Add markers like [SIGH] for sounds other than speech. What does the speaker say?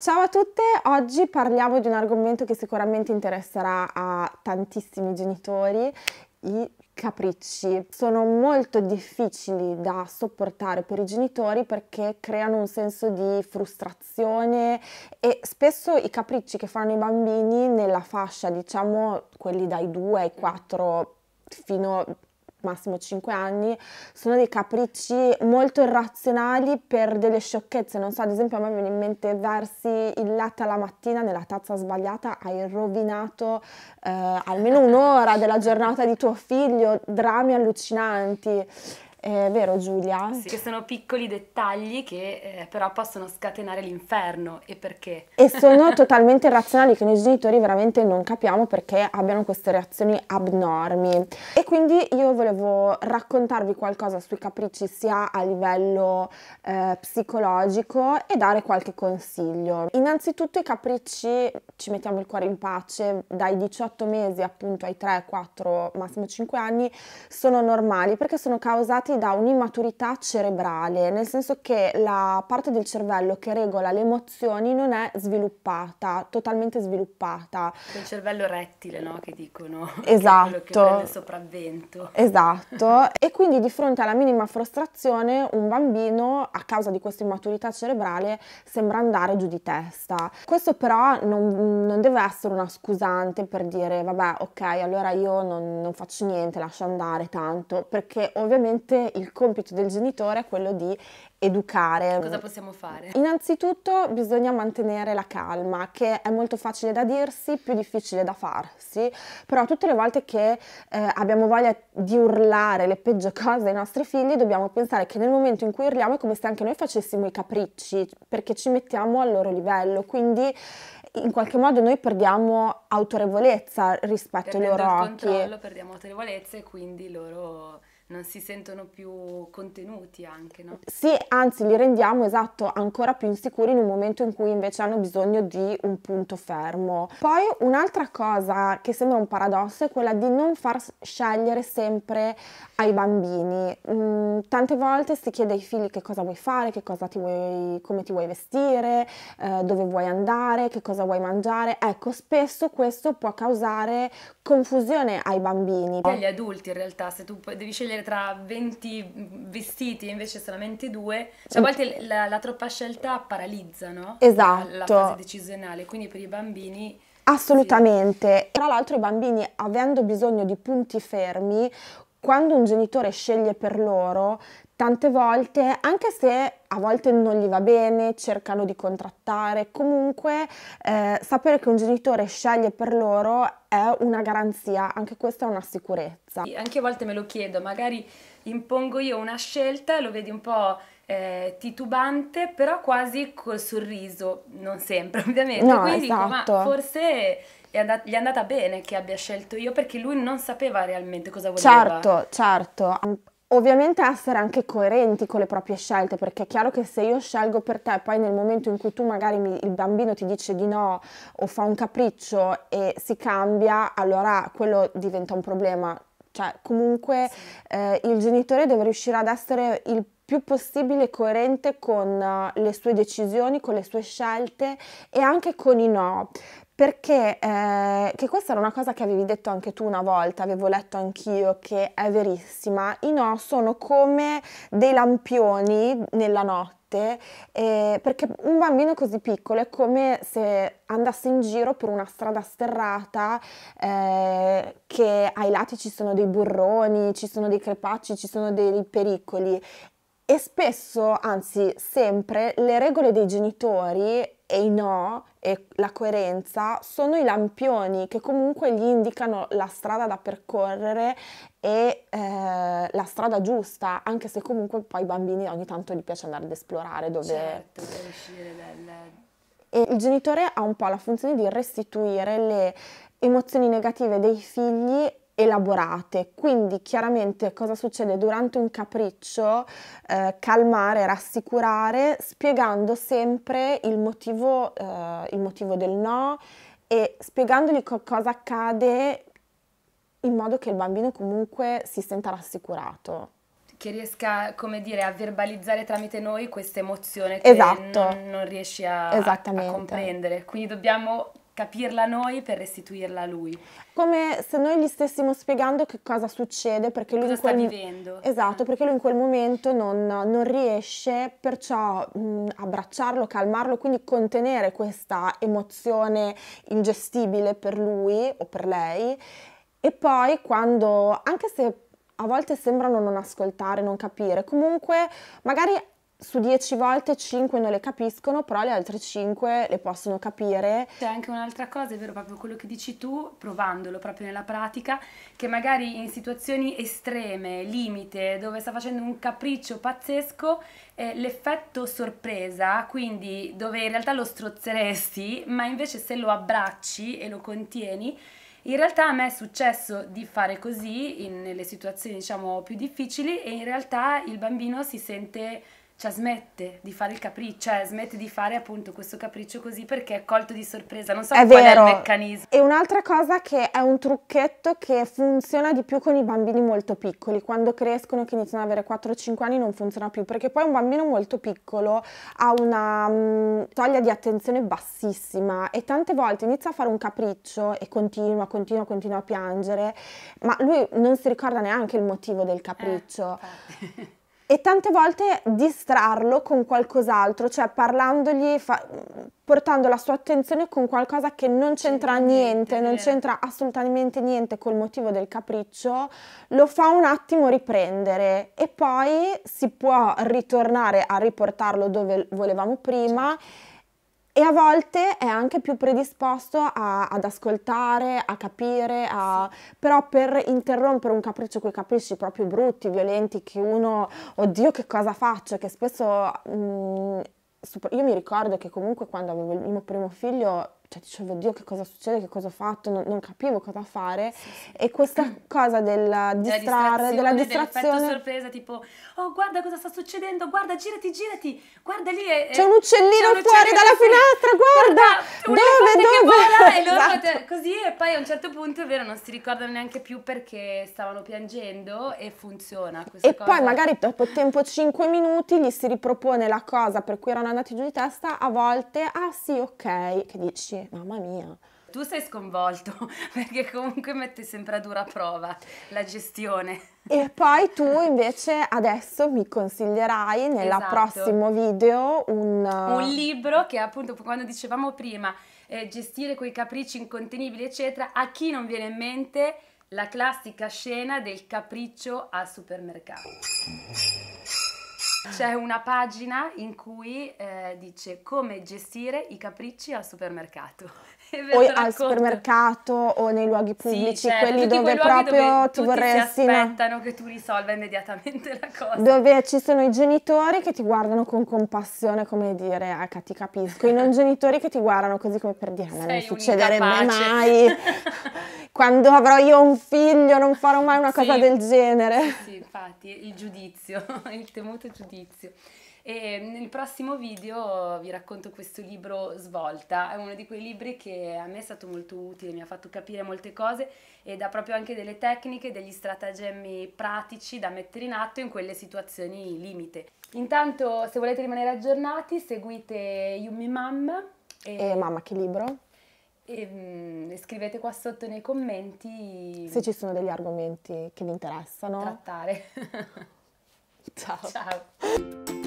Ciao a tutte, oggi parliamo di un argomento che sicuramente interesserà a tantissimi genitori, i capricci. Sono molto difficili da sopportare per i genitori perché creano un senso di frustrazione e spesso i capricci che fanno i bambini nella fascia, diciamo quelli dai 2 ai 4 fino massimo 5 anni, sono dei capricci molto irrazionali per delle sciocchezze, non so, ad esempio a me viene in mente versi il latte alla mattina nella tazza sbagliata, hai rovinato eh, almeno un'ora della giornata di tuo figlio, drammi allucinanti. È vero Giulia? Sì, che sono piccoli dettagli che eh, però possono scatenare l'inferno e perché. E sono [LAUGHS] totalmente razionali che noi genitori veramente non capiamo perché abbiano queste reazioni abnormi. E quindi io volevo raccontarvi qualcosa sui capricci sia a livello eh, psicologico e dare qualche consiglio. Innanzitutto i capricci, ci mettiamo il cuore in pace, dai 18 mesi appunto ai 3, 4, massimo 5 anni sono normali perché sono causati causati da un'immaturità cerebrale, nel senso che la parte del cervello che regola le emozioni non è sviluppata, totalmente sviluppata. Il cervello rettile, no? Che dicono. Esatto. Che, che prende sopravvento. Esatto. e quindi di fronte alla minima frustrazione un bambino, a causa di questa immaturità cerebrale, sembra andare giù di testa. Questo però non, non deve essere una scusante per dire vabbè ok allora io non, non faccio niente, lascio andare tanto, perché ovviamente mentre il compito del genitore è quello di educare. Cosa possiamo fare? Innanzitutto bisogna mantenere la calma, che è molto facile da dirsi, più difficile da farsi, però tutte le volte che eh, abbiamo voglia di urlare le peggio [LAUGHS] cose ai nostri figli, dobbiamo pensare che nel momento in cui urliamo è come se anche noi facessimo i capricci, perché ci mettiamo al loro livello, quindi in qualche modo noi perdiamo autorevolezza rispetto Perdendo ai loro occhi. controllo Perdiamo autorevolezza e quindi loro non si sentono più contenuti anche, no? Sì, anzi li rendiamo esatto ancora più insicuri in un momento in cui invece hanno bisogno di un punto fermo. Poi un'altra cosa che sembra un paradosso è quella di non far scegliere sempre ai bambini. Mm, tante volte si chiede ai figli che cosa vuoi fare, che cosa ti vuoi, come ti vuoi vestire, eh, dove vuoi andare, che cosa vuoi mangiare. Ecco, spesso questo può causare confusione ai bambini. E agli adulti in realtà, se tu devi scegliere scegliere tra 20 vestiti e invece solamente due, cioè a mm. volte la, la troppa scelta paralizza, no? Esatto. La, la esatto. fase decisionale, quindi per i bambini... Assolutamente. Sì. Tra l'altro i bambini avendo bisogno di punti fermi quando un genitore sceglie per loro, tante volte, anche se a volte non gli va bene, cercano di contrattare, comunque eh, sapere che un genitore sceglie per loro è una garanzia, anche questa è una sicurezza. Anche a volte me lo chiedo, magari impongo io una scelta lo vedi un po'... Eh, titubante, però quasi col sorriso, non sempre [LAUGHS] ovviamente. No, Quindi esatto. dico, ma esatto. forse è andata, gli è andata bene che abbia scelto io perché lui non sapeva realmente cosa voleva. Certo, certo. Ovviamente essere anche coerenti con le proprie scelte, perché è chiaro che se io scelgo per te, poi nel momento in cui tu magari mi, il bambino ti dice di no o fa un capriccio e si cambia, allora quello diventa un problema. Cioè, comunque sì. eh, il genitore deve riuscire ad essere il più possibile coerente con eh, le sue decisioni, con le sue scelte e anche con i no, perché eh, che questa era una cosa che avevi detto anche tu una volta, avevo letto anch'io che è verissima, i no sono come dei lampioni nella notte eh, perché un bambino così piccolo è come se andasse in giro per una strada sterrata eh, che ai lati ci sono dei burroni, ci sono dei crepacci, ci sono dei pericoli e spesso, anzi sempre, le regole dei genitori e i no e la coerenza sono i lampioni che comunque gli indicano la strada da percorrere e eh, la strada giusta, anche se comunque poi i bambini ogni tanto gli piace andare ad esplorare dove... Certo, deve uscire dal... il genitore ha un po' la funzione di restituire le emozioni negative dei figli elaborate. Quindi chiaramente cosa succede durante un capriccio? Eh, calmare, rassicurare, spiegando sempre il motivo, eh, il motivo del no e spiegandogli co- cosa accade in modo che il bambino comunque si senta rassicurato che riesca, come dire, a verbalizzare tramite noi questa emozione che esatto. non, non, riesci a, a, comprendere. Quindi dobbiamo capirla noi per restituirla a lui. Come se noi gli stessimo spiegando che cosa succede, perché lui, cosa in quel, sta vivendo. Esatto, perché lui in quel momento non, non riesce, perciò mh, mm, abbracciarlo, calmarlo, quindi contenere questa emozione ingestibile per lui o per lei. E poi quando, anche se a volte sembrano non ascoltare, non capire, comunque magari su 10 volte 5 non le capiscono, però le altre 5 le possono capire. C'è anche un'altra cosa, è vero, proprio quello che dici tu, provandolo proprio nella pratica, che magari in situazioni estreme, limite, dove sta facendo un capriccio pazzesco, eh, l'effetto sorpresa, quindi dove in realtà lo strozzeresti, ma invece se lo abbracci e lo contieni, in realtà a me è successo di fare così in, nelle situazioni diciamo più difficili e in realtà il bambino si sente cioè smette di fare il capriccio, cioè smette di fare appunto questo capriccio così perché è colto di sorpresa, non so è qual vero. è il meccanismo. E un'altra cosa che è un trucchetto che funziona di più con i bambini molto piccoli, quando crescono che iniziano ad avere 4-5 anni non funziona più, perché poi un bambino molto piccolo ha una um, soglia di attenzione bassissima e tante volte inizia a fare un capriccio e continua, continua, continua a piangere, ma lui non si ricorda neanche il motivo del capriccio. Eh, [LAUGHS] e tante volte distrarlo con qualcos'altro, cioè parlandogli, fa- portando la sua attenzione con qualcosa che non c'entra niente, niente non c'entra assolutamente niente col motivo del capriccio, lo fa un attimo riprendere e poi si può ritornare a riportarlo dove volevamo prima. Certo e a volte è anche più predisposto a, ad ascoltare, a capire, a... però per interrompere un capriccio quei capricci proprio brutti, violenti, che uno, oddio che cosa faccio, che spesso... Mh, mm, io mi ricordo che comunque quando avevo il mio primo figlio cioè dicevo Dio che cosa succede, che cosa ho fatto, non, non capivo cosa fare sì, sì. e questa cosa del distrarre, della distrazione, della distrazione sorpresa tipo oh guarda cosa sta succedendo, guarda girati girati, guarda lì è, eh, c'è un eh, uccellino c'è un fuori dalla fuori. finestra, guarda, guarda dove dove vola, [LAUGHS] esatto. così e poi a un certo punto è vero non si ricordano neanche più perché stavano piangendo e funziona E cosa. poi magari dopo tempo 5 minuti gli si ripropone la cosa per cui erano andati giù di testa, a volte ah sì ok che dici che, mamma mia. Tu sei sconvolto [LAUGHS] perché comunque metti sempre a dura prova la gestione. E poi tu invece adesso mi consiglierai nel esatto. prossimo video un... Un libro che appunto quando dicevamo prima eh, gestire quei capricci incontenibili eccetera, a chi non viene in mente la classica scena del capriccio al supermercato. C'è una pagina in cui eh, dice come gestire i capricci al supermercato. [LAUGHS] o al supermercato o nei luoghi pubblici, sì, cioè, certo. quelli dove proprio dove ti vorresti... Si aspettano no? che tu risolva immediatamente la cosa. Dove ci sono i genitori che ti guardano con compassione, come dire, ah, ti capisco, i non genitori che ti guardano così come per dire, ma non succederebbe mai. [LAUGHS] quando avrò io un figlio non farò mai una cosa sì, del genere. Sì, [LAUGHS] infatti, il giudizio, [LAUGHS] il temuto giudizio. E mm, nel prossimo video vi racconto questo libro Svolta, è uno di quei libri che a me è stato molto utile, mi ha fatto capire molte cose ed ha proprio anche delle tecniche, degli stratagemmi pratici da mettere in atto in quelle situazioni limite. Intanto se volete rimanere aggiornati seguite Yumi Mam E... e mamma che libro? E, mm, scrivete qua sotto nei commenti se ci sono degli argomenti che vi interessano. Trattare. [LAUGHS] Ciao. Ciao.